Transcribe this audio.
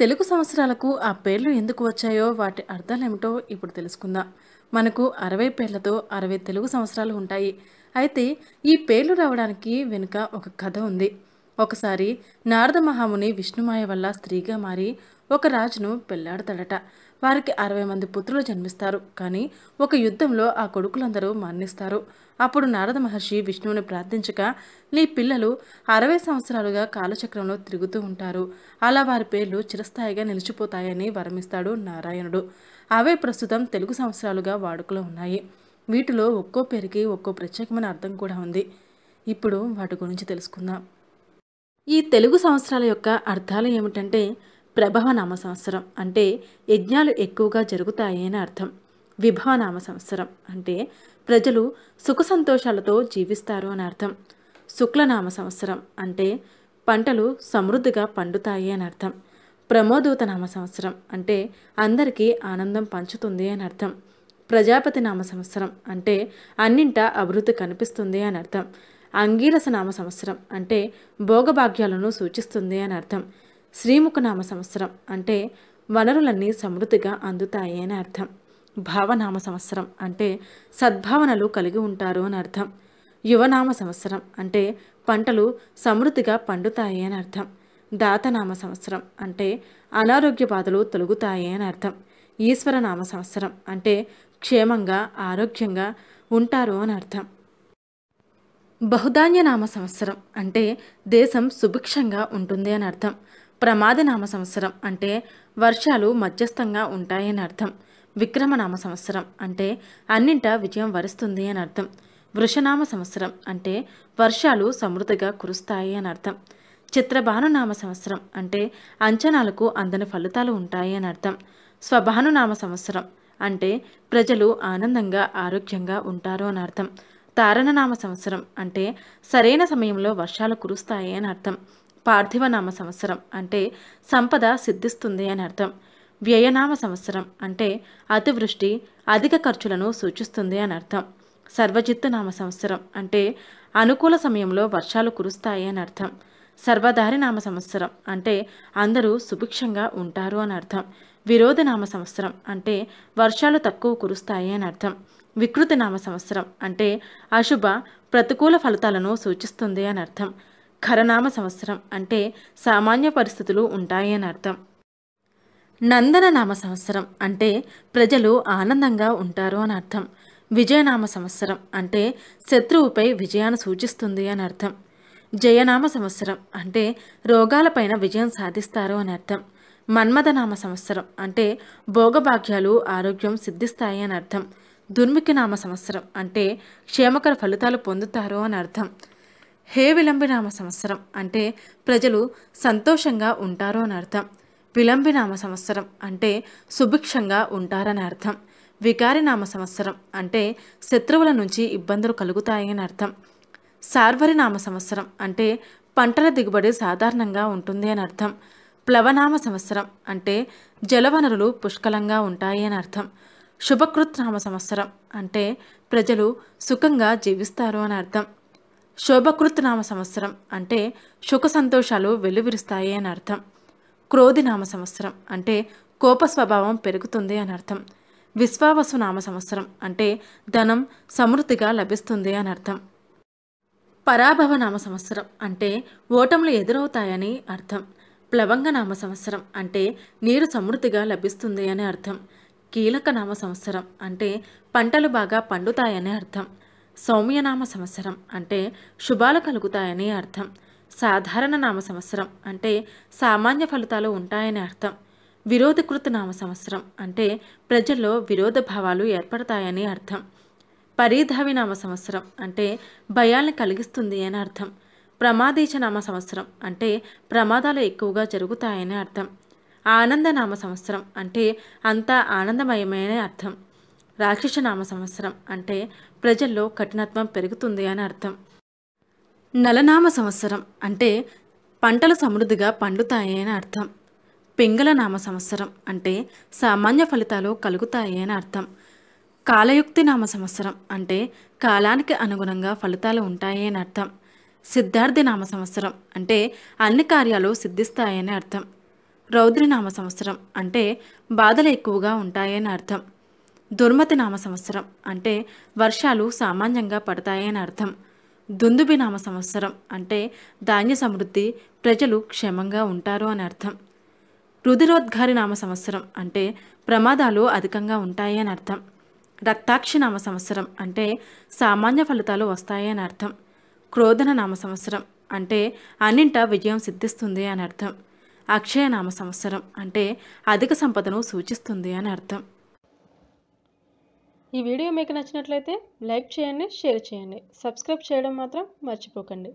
తెలుగు సంవత్సరాలకు ఆ పేర్లు ఎందుకు వచ్చాయో వాటి ఏమిటో ఇప్పుడు తెలుసుకుందాం మనకు అరవై పేర్లతో అరవై తెలుగు సంవత్సరాలు ఉంటాయి అయితే ఈ పేర్లు రావడానికి వెనుక ఒక కథ ఉంది ఒకసారి నారద మహాముని విష్ణుమాయ వల్ల స్త్రీగా మారి ఒక రాజును పెళ్లాడతాడట వారికి అరవై మంది పుత్రులు జన్మిస్తారు కానీ ఒక యుద్ధంలో ఆ కొడుకులందరూ మరణిస్తారు అప్పుడు నారద మహర్షి విష్ణువుని ప్రార్థించక నీ పిల్లలు అరవై సంవత్సరాలుగా కాలచక్రంలో తిరుగుతూ ఉంటారు అలా వారి పేర్లు చిరస్థాయిగా నిలిచిపోతాయని వరమిస్తాడు నారాయణుడు అవే ప్రస్తుతం తెలుగు సంవత్సరాలుగా వాడుకలో ఉన్నాయి వీటిలో ఒక్కో పేరుకి ఒక్కో ప్రత్యేకమైన అర్థం కూడా ఉంది ఇప్పుడు వాటి గురించి తెలుసుకుందాం ఈ తెలుగు సంవత్సరాల యొక్క అర్థాలు ఏమిటంటే ప్రభవనామ సంవత్సరం అంటే యజ్ఞాలు ఎక్కువగా జరుగుతాయి అని అర్థం విభవనామ సంవత్సరం అంటే ప్రజలు సుఖ సంతోషాలతో జీవిస్తారు అని అర్థం శుక్లనామ సంవత్సరం అంటే పంటలు సమృద్ధిగా పండుతాయి అని అర్థం ప్రమోదూత నామ సంవత్సరం అంటే అందరికీ ఆనందం పంచుతుంది అని అర్థం ప్రజాపతి నామ సంవత్సరం అంటే అన్నింటా అభివృద్ధి కనిపిస్తుంది అని అర్థం అంగీరస నామ సంవత్సరం అంటే భోగభాగ్యాలను సూచిస్తుంది అని అర్థం శ్రీముఖనామ సంవత్సరం అంటే వనరులన్నీ సమృద్ధిగా అందుతాయి అని అర్థం భావనామ సంవత్సరం అంటే సద్భావనలు కలిగి ఉంటారు అని అర్థం యువనామ సంవత్సరం అంటే పంటలు సమృద్ధిగా పండుతాయి అని అర్థం దాతనామ సంవత్సరం అంటే అనారోగ్య బాధలు తొలగుతాయి అని అర్థం ఈశ్వరనామ సంవత్సరం అంటే క్షేమంగా ఆరోగ్యంగా ఉంటారు అని అర్థం బహుధాన్య నామ సంవత్సరం అంటే దేశం సుభిక్షంగా ఉంటుంది అని అర్థం ప్రమాద నామ సంవత్సరం అంటే వర్షాలు మధ్యస్థంగా ఉంటాయని అర్థం విక్రమనామ సంవత్సరం అంటే అన్నింటా విజయం వరుస్తుంది అని అర్థం వృషనామ సంవత్సరం అంటే వర్షాలు సమృద్ధిగా కురుస్తాయి అని అర్థం చిత్రభానునామ సంవత్సరం అంటే అంచనాలకు అందని ఫలితాలు ఉంటాయి అని అర్థం స్వభానునామ సంవత్సరం అంటే ప్రజలు ఆనందంగా ఆరోగ్యంగా ఉంటారు అని అర్థం తారణనామ సంవత్సరం అంటే సరైన సమయంలో వర్షాలు కురుస్తాయి అని అర్థం పార్థివనామ సంవత్సరం అంటే సంపద సిద్ధిస్తుంది అని అర్థం వ్యయనామ సంవత్సరం అంటే అతివృష్టి అధిక ఖర్చులను సూచిస్తుంది అని అర్థం సర్వజిత్తునామ సంవత్సరం అంటే అనుకూల సమయంలో వర్షాలు కురుస్తాయి అని అర్థం సర్వధారినామ సంవత్సరం అంటే అందరూ సుభిక్షంగా ఉంటారు అని అర్థం విరోధనామ సంవత్సరం అంటే వర్షాలు తక్కువ కురుస్తాయి అని అర్థం నామ సంవత్సరం అంటే అశుభ ప్రతికూల ఫలితాలను సూచిస్తుంది అని అర్థం ఖరనామ సంవత్సరం అంటే సామాన్య పరిస్థితులు ఉంటాయి అని అర్థం నందన నామ సంవత్సరం అంటే ప్రజలు ఆనందంగా ఉంటారు అని అర్థం విజయనామ సంవత్సరం అంటే శత్రువుపై విజయాన్ని సూచిస్తుంది అని అర్థం జయనామ సంవత్సరం అంటే రోగాలపైన విజయం సాధిస్తారు అని అర్థం మన్మథనామ సంవత్సరం అంటే భోగభాగ్యాలు ఆరోగ్యం సిద్ధిస్తాయి అని అర్థం దుర్మికి నామ సంవత్సరం అంటే క్షేమకర ఫలితాలు పొందుతారు అని అర్థం హే విలంబినామ సంవత్సరం అంటే ప్రజలు సంతోషంగా ఉంటారు అని అర్థం విలంబినామ సంవత్సరం అంటే సుభిక్షంగా ఉంటారని అర్థం వికారినామ సంవత్సరం అంటే శత్రువుల నుంచి ఇబ్బందులు కలుగుతాయని అర్థం సార్వరినామ సంవత్సరం అంటే పంటల దిగుబడి సాధారణంగా ఉంటుంది అని అర్థం ప్లవనామ సంవత్సరం అంటే జలవనరులు పుష్కలంగా ఉంటాయి అని అర్థం శుభకృత్నామ సంవత్సరం అంటే ప్రజలు సుఖంగా జీవిస్తారు అని అర్థం శోభకృత్నామ సంవత్సరం అంటే సుఖ సంతోషాలు వెలువిరుస్తాయి అని అర్థం క్రోధినామ సంవత్సరం అంటే కోప స్వభావం పెరుగుతుంది అని అర్థం విశ్వావసు నామ సంవత్సరం అంటే ధనం సమృద్ధిగా లభిస్తుంది అని అర్థం పరాభవ నామ సంవత్సరం అంటే ఓటములు ఎదురవుతాయని అర్థం ప్లవంగ నామ సంవత్సరం అంటే నీరు సమృద్ధిగా లభిస్తుంది అని అర్థం కీలక నామ సంవత్సరం అంటే పంటలు బాగా పండుతాయని అర్థం సౌమ్యనామ సంవత్సరం అంటే శుభాలు కలుగుతాయని అర్థం సాధారణ నామ సంవత్సరం అంటే సామాన్య ఫలితాలు ఉంటాయని అర్థం విరోధకృత నామ సంవత్సరం అంటే ప్రజల్లో విరోధ భావాలు ఏర్పడతాయని అర్థం పరీధావి నామ సంవత్సరం అంటే భయాల్ని కలిగిస్తుంది అని అర్థం ప్రమాదేశ నామ సంవత్సరం అంటే ప్రమాదాలు ఎక్కువగా జరుగుతాయని అర్థం ఆనందనామ సంవత్సరం అంటే అంతా ఆనందమయమైన అర్థం రాక్షసనామ సంవత్సరం అంటే ప్రజల్లో కఠినత్వం పెరుగుతుంది అని అర్థం నలనామ సంవత్సరం అంటే పంటలు సమృద్ధిగా పండుతాయి అని అర్థం పింగళ నామ సంవత్సరం అంటే సామాన్య ఫలితాలు కలుగుతాయి అని అర్థం కాలయుక్తి నామ సంవత్సరం అంటే కాలానికి అనుగుణంగా ఫలితాలు ఉంటాయి అని అర్థం సిద్ధార్థి నామ సంవత్సరం అంటే అన్ని కార్యాలు సిద్ధిస్తాయని అర్థం రౌద్రనామ సంవత్సరం అంటే బాధలు ఎక్కువగా ఉంటాయని అర్థం దుర్మతి నామ సంవత్సరం అంటే వర్షాలు సామాన్యంగా పడతాయని అర్థం దుందుబి నామ సంవత్సరం అంటే ధాన్య సమృద్ధి ప్రజలు క్షేమంగా ఉంటారు అని అర్థం రుధిరోద్ఘారి నామ సంవత్సరం అంటే ప్రమాదాలు అధికంగా ఉంటాయని అర్థం రక్తాక్షి నామ సంవత్సరం అంటే సామాన్య ఫలితాలు వస్తాయని అర్థం క్రోధన నామ సంవత్సరం అంటే అన్నింట విజయం సిద్ధిస్తుంది అని అర్థం అక్షయనామ సంవత్సరం అంటే అధిక సంపదను సూచిస్తుంది అని అర్థం ఈ వీడియో మీకు నచ్చినట్లయితే లైక్ చేయండి షేర్ చేయండి సబ్స్క్రైబ్ చేయడం మాత్రం మర్చిపోకండి